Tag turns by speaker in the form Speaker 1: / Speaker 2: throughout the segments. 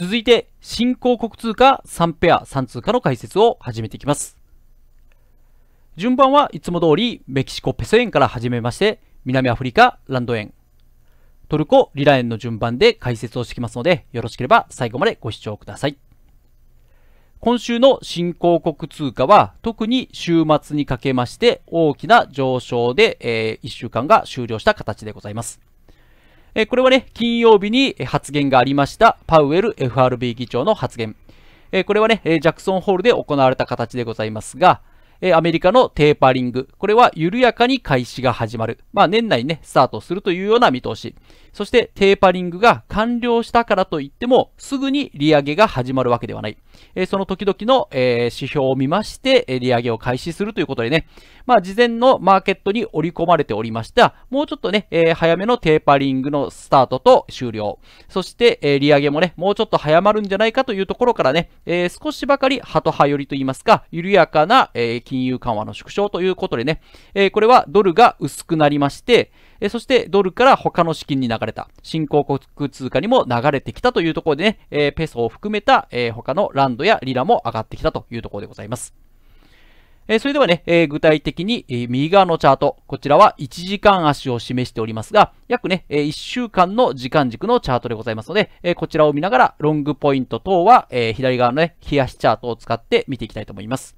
Speaker 1: 続いて、新興国通貨3ペア3通貨の解説を始めていきます。順番はいつも通り、メキシコペソ円から始めまして、南アフリカランド円、トルコリラ円の順番で解説をしてきますので、よろしければ最後までご視聴ください。今週の新興国通貨は特に週末にかけまして大きな上昇で、えー、1週間が終了した形でございます。えこれはね、金曜日に発言がありました、パウエル FRB 議長の発言。えこれはね、ジャクソンホールで行われた形でございますが、えアメリカのテーパリング、これは緩やかに開始が始まる。まあ、年内ね、スタートするというような見通し。そしてテーパリングが完了したからといっても、すぐに利上げが始まるわけではない。えー、その時々の、えー、指標を見まして、え利上げを開始するということでね、まあ事前のマーケットに織り込まれておりました、もうちょっとね、えー、早めのテーパリングのスタートと終了。そして、え利上げもね、もうちょっと早まるんじゃないかというところからね、え少しばかりハト派寄りといいますか、緩やかな、え金融緩和の縮小ということでね、えこれはドルが薄くなりまして、えそしてドルから他の資金に流れた、新興国通貨にも流れてきたというところでね、えペソを含めた、え他のランドやリラも上がってきたというところでございます。えそれではね、え具体的に、え右側のチャート、こちらは1時間足を示しておりますが、約ね、え1週間の時間軸のチャートでございますので、えこちらを見ながら、ロングポイント等は、え左側のね、冷やしチャートを使って見ていきたいと思います。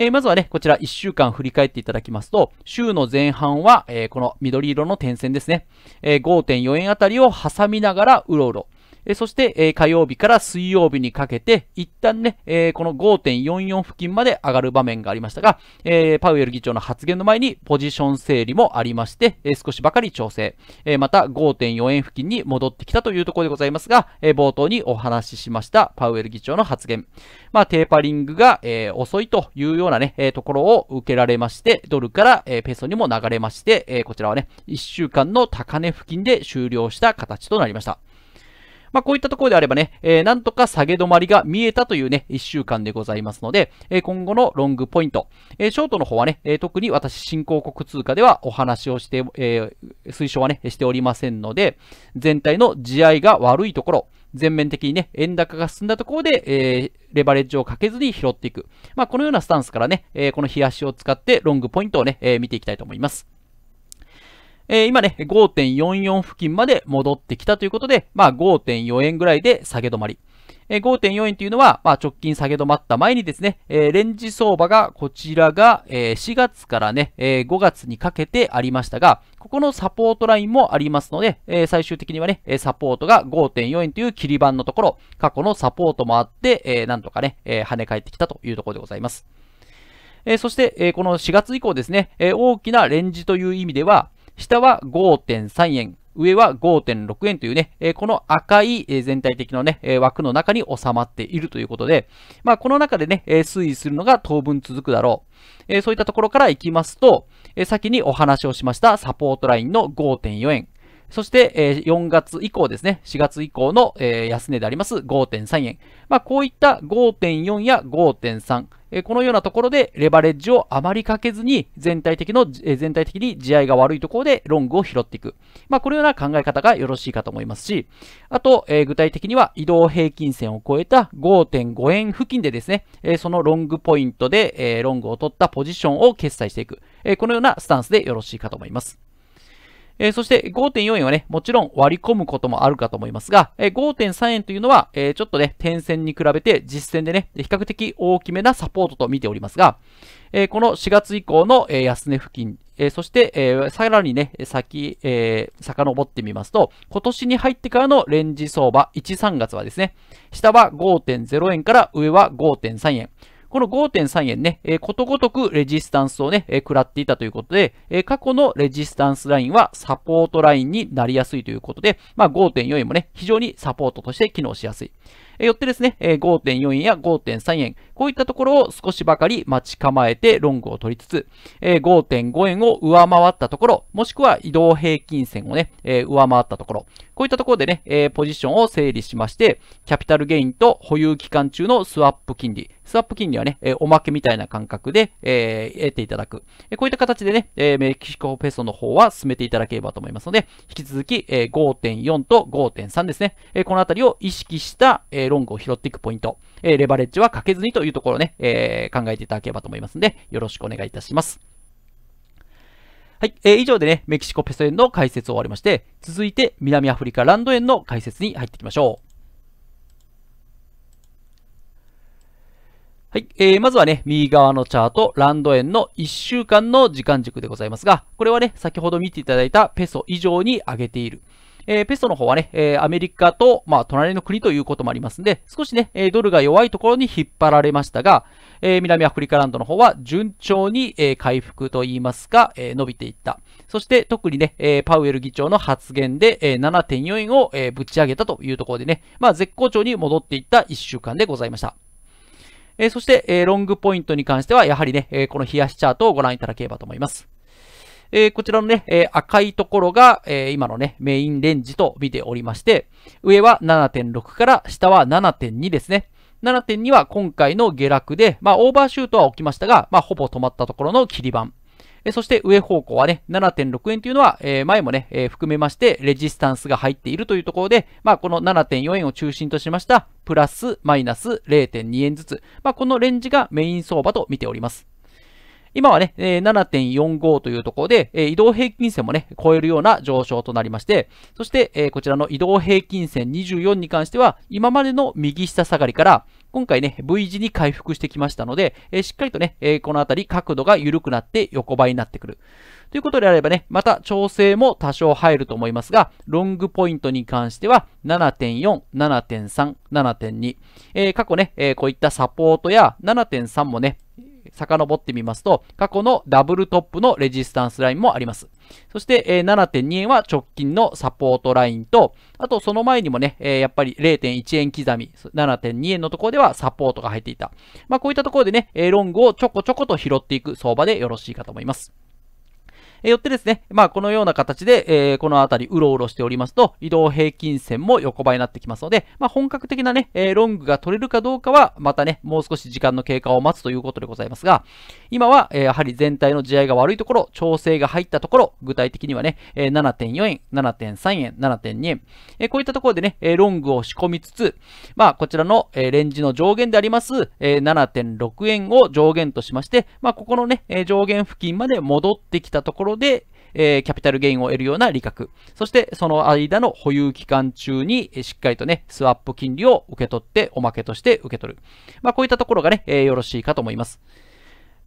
Speaker 1: えー、まずはね、こちら1週間振り返っていただきますと、週の前半は、えー、この緑色の点線ですね、えー、5.4円あたりを挟みながらうろうろ。えそして、え火曜日から水曜日にかけて、一旦ね、えこの5.44付近まで上がる場面がありましたが、えパウエル議長の発言の前にポジション整理もありまして、え少しばかり調整、えまた5.4円付近に戻ってきたというところでございますが、え冒頭にお話ししましたパウエル議長の発言。まあ、テーパリングが、え遅いというようなね、えところを受けられまして、ドルから、えペソにも流れまして、えこちらはね、1週間の高値付近で終了した形となりました。まあ、こういったところであればね、えー、なんとか下げ止まりが見えたというね、1週間でございますので、えー、今後のロングポイント、えー、ショートの方はね、え特に私、新興国通貨ではお話をして、え推奨はね、しておりませんので、全体の地合いが悪いところ、全面的にね、円高が進んだところで、えー、レバレッジをかけずに拾っていく。まあ、このようなスタンスからね、えー、この冷やしを使ってロングポイントをね、えー、見ていきたいと思います。えー、今ね、5.44付近まで戻ってきたということで、まあ5.4円ぐらいで下げ止まり。えー、5.4円というのは、まあ、直近下げ止まった前にですね、えー、レンジ相場がこちらが、えー、4月からね、えー、5月にかけてありましたが、ここのサポートラインもありますので、えー、最終的にはね、サポートが5.4円という切り板のところ、過去のサポートもあって、えー、なんとかね、えー、跳ね返ってきたというところでございます。えー、そして、えー、この4月以降ですね、えー、大きなレンジという意味では、下は5.3円、上は5.6円というね、えこの赤い、全体的なね、え枠の中に収まっているということで、まあ、この中でね、え推移するのが当分続くだろう。えそういったところから行きますと、え先にお話をしましたサポートラインの5.4円。そして、4月以降ですね、4月以降の、安値であります5.3円。まあ、こういった5.4や5.3、このようなところでレバレッジをあまりかけずに全体的の、全体的に地合いが悪いところでロングを拾っていく。まあ、このような考え方がよろしいかと思いますし、あと、具体的には移動平均線を超えた5.5円付近でですね、そのロングポイントで、ロングを取ったポジションを決済していく。このようなスタンスでよろしいかと思います。えー、そして5.4円はね、もちろん割り込むこともあるかと思いますが、えー、5.3円というのは、えー、ちょっとね、点線に比べて実践でね、比較的大きめなサポートと見ておりますが、えー、この4月以降の、えー、安値付近、えー、そして、えー、さらにね、先、えー、遡ってみますと、今年に入ってからのレンジ相場、1、3月はですね、下は5.0円から上は5.3円。この5.3円ね、えー、ことごとくレジスタンスをね、えー、食らっていたということで、えー、過去のレジスタンスラインはサポートラインになりやすいということで、まあ5.4円もね、非常にサポートとして機能しやすい。えよってですね、5.4円や5.3円、こういったところを少しばかり待ち構えてロングを取りつつ、5.5円を上回ったところ、もしくは移動平均線をね、上回ったところ、こういったところでね、ポジションを整理しまして、キャピタルゲインと保有期間中のスワップ金利、スワップ金利はね、おまけみたいな感覚で、得ていただく、こういった形でね、メキシコペソの方は進めていただければと思いますので、引き続き、5.4と5.3ですね、このあたりを意識した、ロングを拾っていくポイント、えレバレッジはかけずにというところね、え考えていただければと思いますので、よろしくお願いいたします。はい、えー、以上でね、メキシコペソ円の解説を終わりまして、続いて南アフリカランド円の解説に入っていきましょう。はい、えー、まずはね、右側のチャート、ランド円の1週間の時間軸でございますが、これはね、先ほど見ていただいたペソ以上に上げている。えー、ペトの方はね、えー、アメリカと、まあ、隣の国ということもありますんで、少しね、えドルが弱いところに引っ張られましたが、え南アフリカランドの方は順調に、え回復といいますか、え伸びていった。そして、特にね、えパウエル議長の発言で、え7.4円を、えぶち上げたというところでね、まあ、絶好調に戻っていった1週間でございました。えそして、えロングポイントに関しては、やはりね、えこの冷やしチャートをご覧いただければと思います。えー、こちらのね、えー、赤いところが、えー、今のね、メインレンジと見ておりまして、上は7.6から下は7.2ですね。7.2は今回の下落で、まあ、オーバーシュートは起きましたが、まあ、ほぼ止まったところの切り板。えそして上方向はね、7.6円というのは、えー、前もね、えー、含めまして、レジスタンスが入っているというところで、まあ、この7.4円を中心としました、プラス、マイナス0.2円ずつ、まあ、このレンジがメイン相場と見ております。今はね、7.45というところで、移動平均線もね、超えるような上昇となりまして、そして、こちらの移動平均線24に関しては、今までの右下下がりから、今回ね、V 字に回復してきましたので、しっかりとね、このあたり角度が緩くなって横ばいになってくる。ということであればね、また調整も多少入ると思いますが、ロングポイントに関しては7.4、7.3、7.2、過去ね、こういったサポートや7.3もね、遡ってみますと、過去のダブルトップのレジスタンスラインもあります。そして、え7.2円は直近のサポートラインと、あとその前にもね、えやっぱり0.1円刻み、7.2円のところではサポートが入っていた。まあこういったところでね、ロングをちょこちょこと拾っていく相場でよろしいかと思います。えよってですね、まあ、このような形で、えー、この辺りうろうろしておりますと、移動平均線も横ばいになってきますので、まあ、本格的なね、えー、ロングが取れるかどうかは、またね、もう少し時間の経過を待つということでございますが、今は、えー、やはり全体の地合いが悪いところ、調整が入ったところ、具体的にはね、え7.4円、7.3円、7.2円、えこういったところでね、えロングを仕込みつつ、まあ、こちらの、えレンジの上限であります、え7.6円を上限としまして、まあ、ここのね、上限付近まで戻ってきたところろで、えー、キャピタルゲインを得るような利確。そしてその間の保有期間中に、えー、しっかりとね、スワップ金利を受け取って、おまけとして受け取る。まあこういったところがね、えー、よろしいかと思います。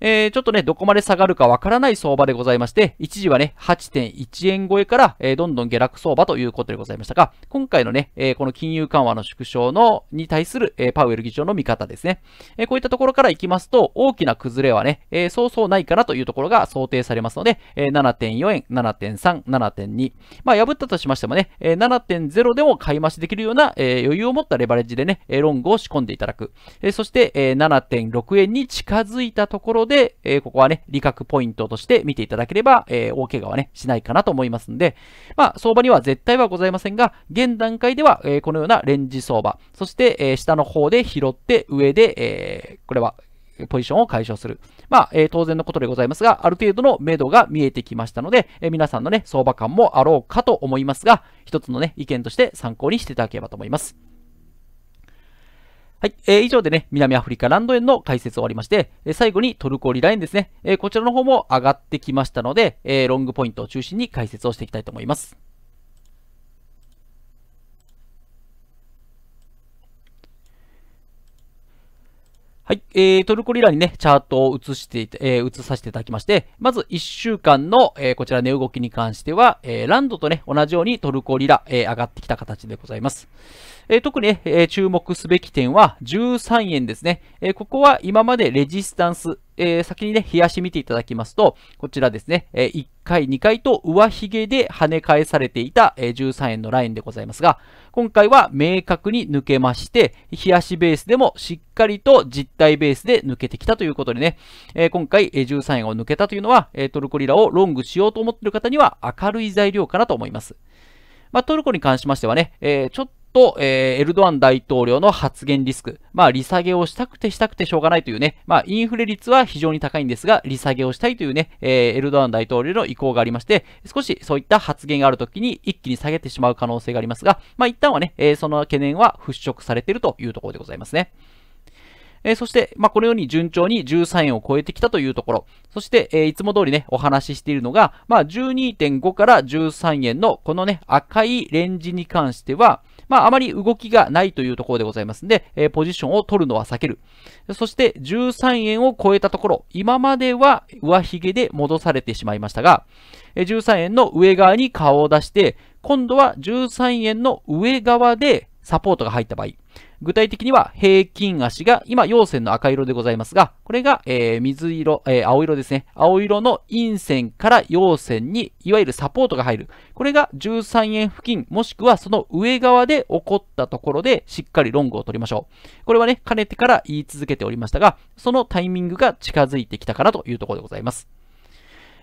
Speaker 1: えー、ちょっとね、どこまで下がるかわからない相場でございまして、一時はね、8.1円超えから、えー、どんどん下落相場ということでございましたが、今回のね、えー、この金融緩和の縮小の、に対する、えー、パウエル議長の見方ですね。えー、こういったところからいきますと、大きな崩れはね、えー、そうそうないかなというところが想定されますので、えー、7.4円、7.3、7.2。まあ、破ったとしましてもね、えー、7.0でも買い増しできるような、えー、余裕を持ったレバレッジでね、ロングを仕込んでいただく。えー、そして、えー、7.6円に近づいたところで、で、えー、ここはね、利確ポイントとして見ていただければ、えー、大怪我はね、しないかなと思いますんで、まあ、相場には絶対はございませんが、現段階では、えー、このようなレンジ相場、そして、え下の方で拾って、上で、えこれは、ポジションを解消する。まあ、えー、当然のことでございますが、ある程度の目処が見えてきましたので、えー、皆さんのね、相場感もあろうかと思いますが、一つのね、意見として参考にしていただければと思います。はい、えー、以上でね、南アフリカランド円の解説終わりまして、えー、最後にトルコリラ円ですね、えー、こちらの方も上がってきましたので、えー、ロングポイントを中心に解説をしていきたいと思います。はい、えー、トルコリラにね、チャートを移してえー、移させていただきまして、まず1週間の、えー、こちら値、動きに関しては、えー、ランドとね、同じようにトルコリラ、えー、上がってきた形でございます。えー、特にね、えー、注目すべき点は13円ですね。えー、ここは今までレジスタンス、えー、先にね、冷やし見ていただきますと、こちらですね、えー、回、2回と上髭で跳ね返されていた、13円のラインでございますが、今回は明確に抜けまして、日足ベースでもしっかりと実体ベースで抜けてきたということでね、え今回、13円を抜けたというのは、トルコリラをロングしようと思っている方には明るい材料かなと思います。まあ、トルコに関しましてはね、えー、ちょっと、えー、エルドアン大統領の発言リスク。まあ、利下げをしたくてしたくてしょうがないというね、まあ、インフレ率は非常に高いんですが、利下げをしたいというね、えー、エルドアン大統領の意向がありまして、少しそういった発言があるときに一気に下げてしまう可能性がありますが、まあ、一旦はね、えー、その懸念は払拭されているというところでございますね。えー、そして、まあ、このように順調に13円を超えてきたというところ。そして、えー、いつも通りね、お話ししているのが、まあ、12.5から13円のこのね、赤いレンジに関しては、まあ、あまり動きがないというところでございますんで、えー、ポジションを取るのは避ける。そして、13円を超えたところ、今までは上髭で戻されてしまいましたが、えー、13円の上側に顔を出して、今度は13円の上側でサポートが入った場合、具体的には平均足が、今、陽線の赤色でございますが、これが、えー、水色、えー、青色ですね。青色の陰線から陽線に、いわゆるサポートが入る。これが13円付近、もしくはその上側で起こったところで、しっかりロングを取りましょう。これはね、かねてから言い続けておりましたが、そのタイミングが近づいてきたかなというところでございます。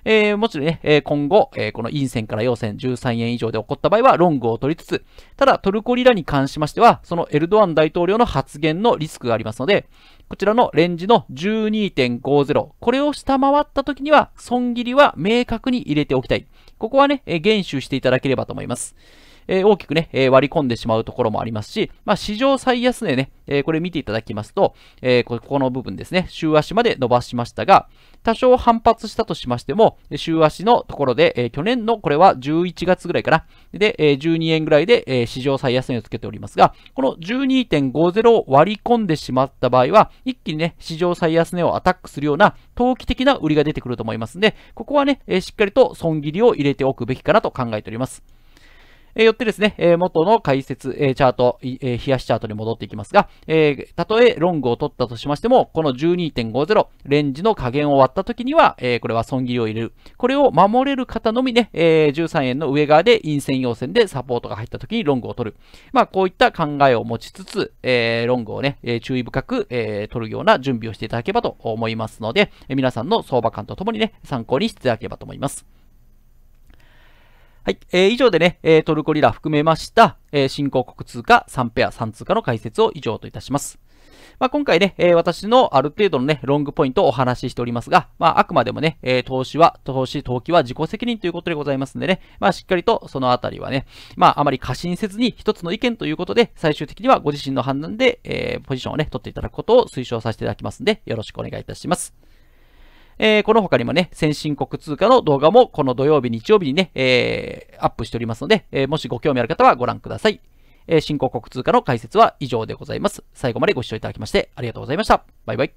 Speaker 1: えー、もちろんね、えー、今後、えー、この陰線から陽線13円以上で起こった場合はロングを取りつつ、ただトルコリラに関しましては、そのエルドアン大統領の発言のリスクがありますので、こちらのレンジの12.50、これを下回った時には、損切りは明確に入れておきたい。ここはね、えー、厳守していただければと思います。えー、大きくね、え割り込んでしまうところもありますし、まあ、史上最安値ね、えこれ見ていただきますと、えここの部分ですね、週足まで伸ばしましたが、多少反発したとしましても、週足のところで、え去年のこれは11月ぐらいかな。で、え12円ぐらいで、え史上最安値をつけておりますが、この12.50を割り込んでしまった場合は、一気にね、史上最安値をアタックするような投機的な売りが出てくると思いますんで、ここはね、えしっかりと損切りを入れておくべきかなと考えております。えよってですね、え元の解説、えチャート、え冷やしチャートに戻っていきますが、えたとえロングを取ったとしましても、この12.50、レンジの加減を割った時には、えこれは損切りを入れる。これを守れる方のみね、え13円の上側で陰線陽線でサポートが入った時にロングを取る。まあ、こういった考えを持ちつつ、えロングをね、え注意深く、え取るような準備をしていただければと思いますので、え皆さんの相場感とともにね、参考にしていただければと思います。はい。えー、以上でね、えー、トルコリラ含めました、えー、新興国通貨3ペア3通貨の解説を以上といたします。まあ、今回ね、えー、私のある程度のね、ロングポイントをお話ししておりますが、まあ、あくまでもね、えー、投資は、投資、投機は自己責任ということでございますんでね、まあ、しっかりとそのあたりはね、まあ、あまり過信せずに一つの意見ということで、最終的にはご自身の判断で、えー、ポジションをね、取っていただくことを推奨させていただきますんで、よろしくお願いいたします。えー、この他にもね、先進国通貨の動画もこの土曜日、日曜日にね、えー、アップしておりますので、えー、もしご興味ある方はご覧ください。えー、新興国通貨の解説は以上でございます。最後までご視聴いただきましてありがとうございました。バイバイ。